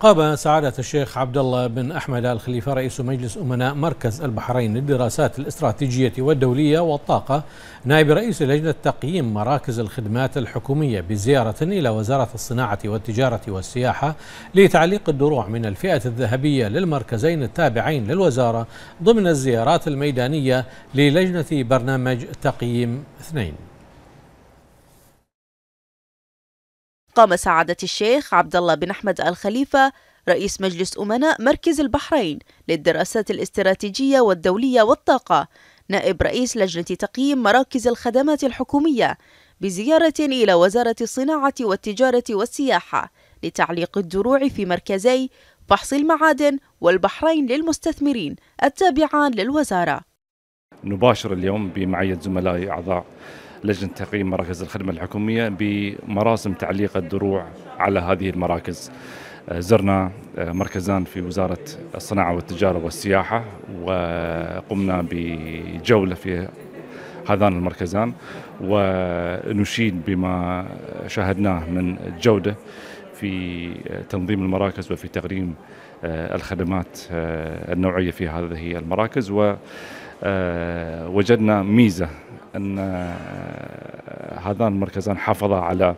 قام سعادة الشيخ عبد الله بن أحمد الخليفة رئيس مجلس أمناء مركز البحرين للدراسات الاستراتيجية والدولية والطاقة نائب رئيس لجنة تقييم مراكز الخدمات الحكومية بزيارة إلى وزارة الصناعة والتجارة والسياحة لتعليق الدروع من الفئة الذهبية للمركزين التابعين للوزارة ضمن الزيارات الميدانية للجنة برنامج تقييم اثنين قام سعادة الشيخ عبد الله بن أحمد الخليفة رئيس مجلس أمناء مركز البحرين للدراسات الاستراتيجية والدولية والطاقة نائب رئيس لجنة تقييم مراكز الخدمات الحكومية بزيارة إلى وزارة الصناعة والتجارة والسياحة لتعليق الدروع في مركزي فحص المعادن والبحرين للمستثمرين التابعان للوزارة نباشر اليوم بمعية زملائي أعضاء لجنه تقييم مراكز الخدمه الحكوميه بمراسم تعليق الدروع على هذه المراكز. آه، زرنا آه، مركزان في وزارة الصناعة والتجارة والسياحة وقمنا بجولة في هذان المركزان ونشيد بما شاهدناه من جودة في تنظيم المراكز وفي تقديم آه، الخدمات النوعية في هذه المراكز ووجدنا ميزة أن هذان المركزان حافظا على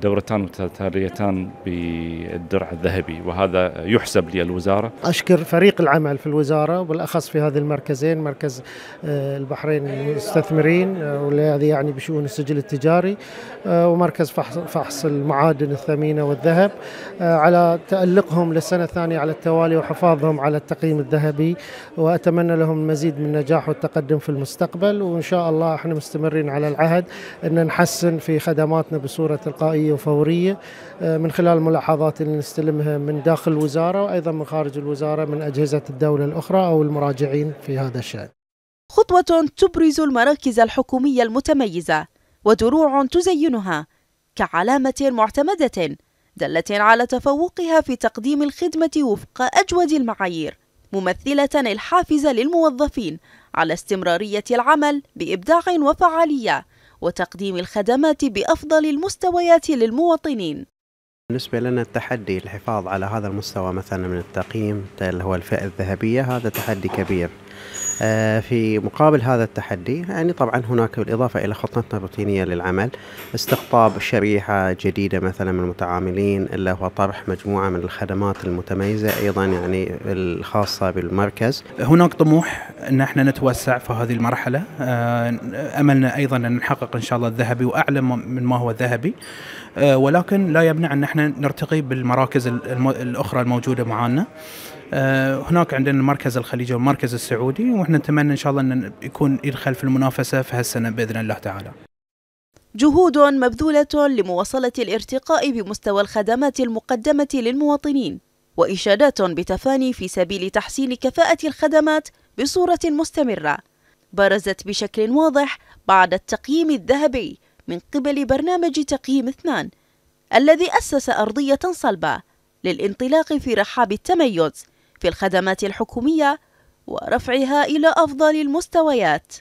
دورتان متتاليتان بالدرع الذهبي وهذا يحسب للوزارة أشكر فريق العمل في الوزارة والأخص في هذه المركزين مركز آه، البحرين المستثمرين آه، والذي يعني بشؤون السجل التجاري آه، ومركز فحص المعادن الثمينة والذهب على تألقهم للسنة الثانية على التوالي وحفاظهم على التقييم الذهبي وأتمنى لهم المزيد من النجاح والتقدم في المستقبل وإن شاء الله احنا مستمرين على العهد أن نحسن في خدماتنا بصورة القادمة تلقائيه وفوريه آه، من خلال الملاحظات اللي نستلمها من داخل الوزاره وايضا من خارج الوزاره من اجهزه الدوله الاخرى او المراجعين في هذا الشان. خطوه تبرز المراكز الحكوميه المتميزه ودروع تزينها كعلامه معتمده دلت على تفوقها في تقديم الخدمه وفق اجود المعايير ممثله الحافز للموظفين على استمراريه العمل بابداع وفعاليه وتقديم الخدمات بأفضل المستويات للمواطنين بالنسبة لنا التحدي الحفاظ على هذا المستوى مثلا من التقييم اللي هو الفئة الذهبية هذا تحدي كبير آه، في مقابل هذا التحدي يعني طبعا هناك بالإضافة إلى خطتنا الروتينية للعمل استقطاب شريحة جديدة مثلا من المتعاملين اللي هو طرح مجموعة من الخدمات المتميزة أيضا يعني الخاصة بالمركز هناك طموح أن احنا نتوسع في هذه المرحلة آه، أملنا أيضا أن نحقق إن شاء الله الذهبي وأعلى من ما هو الذهبي آه، ولكن لا يمنع ان احنا نرتقي بالمراكز الاخرى الموجوده معانا آه، هناك عندنا المركز الخليجي والمركز السعودي واحنا نتمنى ان شاء الله ان يكون يدخل في المنافسه في هالسنه باذن الله تعالى جهود مبذولة لمواصلة الارتقاء بمستوى الخدمات المقدمة للمواطنين وإشادات بتفاني في سبيل تحسين كفاءة الخدمات بصورة مستمرة برزت بشكل واضح بعد التقييم الذهبي من قبل برنامج تقييم اثنان الذي أسس أرضية صلبة للانطلاق في رحاب التميز في الخدمات الحكومية ورفعها إلى أفضل المستويات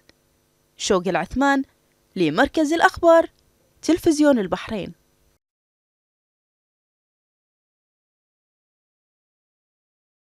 شوق العثمان لمركز الأخبار تلفزيون البحرين